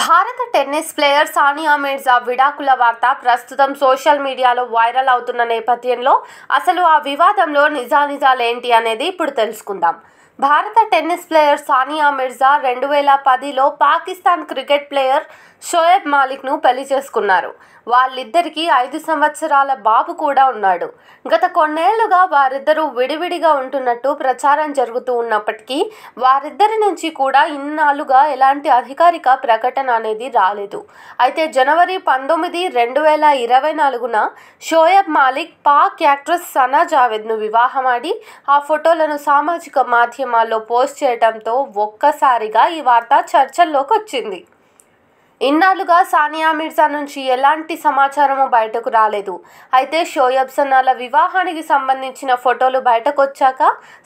భారత tennis player Sania Mirza విడాకుల వార్త ప్రస్తుతం సోషల్ మీడియాలో వైరల్ అవుతున్న నేపథ్యంలో అసలు ఆ వివాదంలో నిజానిజాలేంటి అనేది ఇప్పుడు తెలుసుకుందాం భారత టెన్నిస్ ప్లేయర్ సానియా మిర్జా రెండు వేల పదిలో పాకిస్తాన్ క్రికెట్ ప్లేయర్ షోయబ్ మాలిక్ను పెళ్లి చేసుకున్నారు వాళ్ళిద్దరికీ ఐదు సంవత్సరాల బాబు కూడా ఉన్నాడు గత కొన్నేళ్లుగా వారిద్దరూ విడివిడిగా ఉంటున్నట్టు ప్రచారం జరుగుతూ ఉన్నప్పటికీ వారిద్దరి నుంచి కూడా ఇన్నాళ్ళుగా ఎలాంటి అధికారిక ప్రకటన అనేది రాలేదు అయితే జనవరి పంతొమ్మిది రెండు వేల ఇరవై నాలుగున షోయబ్ మాలిక్ పాక్ యాక్ట్రెస్ సనా జావేద్ను వివాహమాడి ఆ ఫోటోలను సామాజిక మాధ్యమ మాధ్యమాల్లో పోస్ట్ చేయడంతో ఒక్కసారిగా ఈ వార్త చర్చల్లోకి వచ్చింది ఇన్నాళ్ళుగా సానియా మిర్జా నుంచి ఎలాంటి సమాచారము బయటకు రాలేదు అయితే షోయబ్ సన్నాల వివాహానికి సంబంధించిన ఫోటోలు బయటకు వచ్చాక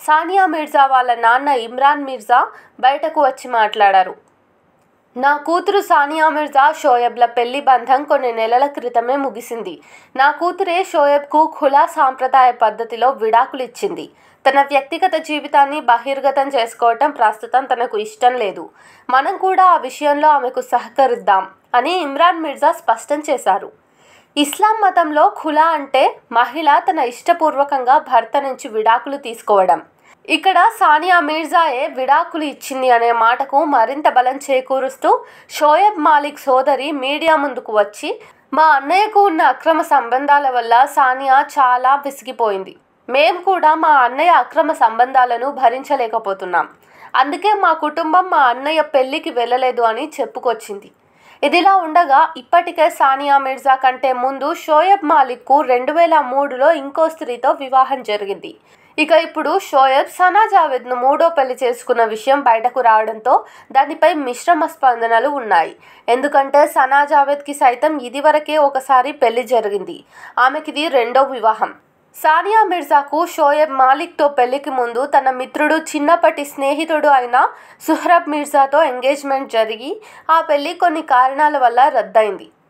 సానియా మిర్జా వాళ్ళ నాన్న ఇమ్రాన్ మిర్జా బయటకు వచ్చి మాట్లాడారు నా కూతురు సానియా మిర్జా షోయబ్ల పెళ్లి బంధం కొన్ని నెలల క్రితమే ముగిసింది నా కూతురే షోయబ్కు ఖులా సాంప్రదాయ పద్ధతిలో విడాకులిచ్చింది తన వ్యక్తిగత జీవితాన్ని బహిర్గతం చేసుకోవటం ప్రస్తుతం తనకు ఇష్టం లేదు మనం కూడా ఆ విషయంలో ఆమెకు సహకరిద్దాం అని ఇమ్రాన్ మిర్జా స్పష్టం చేశారు ఇస్లాం మతంలో ఖులా అంటే మహిళ తన ఇష్టపూర్వకంగా భర్త నుంచి విడాకులు తీసుకోవడం ఇక్కడ సానియా మీర్జాయే విడాకులు ఇచ్చింది అనే మాటకు మరింత బలం చేకూరుస్తూ షోయబ్ మాలిక్ సోదరి మీడియా ముందుకు వచ్చి మా అన్నయ్యకు ఉన్న అక్రమ సంబంధాల వల్ల సానియా చాలా విసిగిపోయింది మేము కూడా మా అన్నయ్య అక్రమ సంబంధాలను భరించలేకపోతున్నాం అందుకే మా కుటుంబం మా అన్నయ్య పెళ్ళికి వెళ్ళలేదు అని చెప్పుకొచ్చింది ఇదిలా ఉండగా ఇప్పటికే సానియా మిర్జా కంటే ముందు షోయబ్ మాలిక్కు రెండు వేల మూడులో ఇంకో స్త్రీతో వివాహం జరిగింది ఇక ఇప్పుడు షోయబ్ సనా జావేద్ను మూడో పెళ్లి చేసుకున్న విషయం బయటకు రావడంతో దానిపై మిశ్రమ స్పందనలు ఉన్నాయి ఎందుకంటే సనా జావేద్కి సైతం ఇదివరకే ఒకసారి పెళ్లి జరిగింది ఆమెకిది రెండో వివాహం సానియా మిర్జాకు షోయబ్ మాలిక్తో పెళ్లికి ముందు తన మిత్రుడు చిన్నప్పటి స్నేహితుడు అయిన సుహ్రబ్ మిర్జాతో ఎంగేజ్మెంట్ జరిగి ఆ పెళ్లి కొన్ని కారణాల వల్ల రద్దయింది